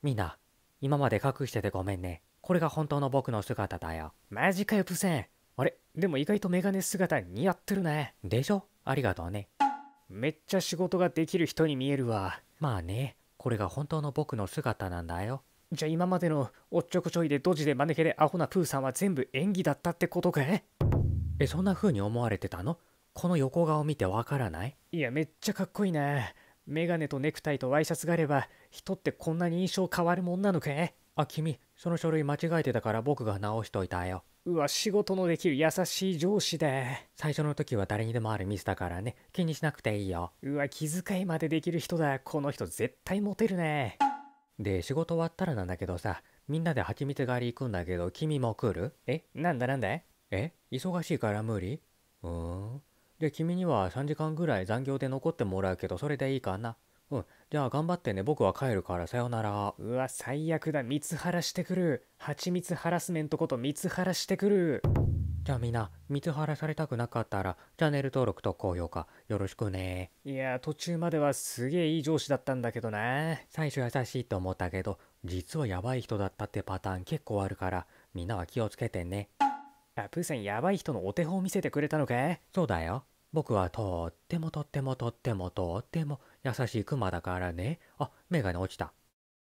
みんな、今まで隠しててごめんね。これが本当の僕の姿だよ。マジかよ、プセン。あれ、でも意外とメガネ姿似合ってるね。でしょありがとうね。めっちゃ仕事ができる人に見えるわ。まあね、これが本当の僕の姿なんだよ。じゃあ今までのおっちょこちょいでドジで招けでアホなプーさんは全部演技だったってことかえ、そんな風に思われてたのこの横顔見てわからないいや、めっちゃかっこいいね。メガネとネクタイとワイシャツがあれば人ってこんなに印象変わるもんなのかあ君その書類間違えてたから僕が直しといたようわ仕事のできる優しい上司で最初の時は誰にでもあるミスだからね気にしなくていいようわ気遣いまでできる人だこの人絶対モテるねで仕事終わったらなんだけどさみんなで蜂蜜狩り行くんだけど君も来るえなんだなんだえ忙しいから無理うーんで君には3時間ぐらい残業で残ってもらうけどそれでいいかなうんじゃあ頑張ってね僕は帰るからさよならうわ最悪だ三つ原してくる蜂蜜ハラスメントこと三つ原してくるじゃあみんな三つ原されたくなかったらチャンネル登録と高評価よろしくねいや途中まではすげえいい上司だったんだけどな最初優しいと思ったけど実はやばい人だったってパターン結構あるからみんなは気をつけてねあプーさんやばい人のお手本を見せてくれたのかそうだよ僕はとってもとってもとってもとっても優しいクマだからねあメガネ落ちた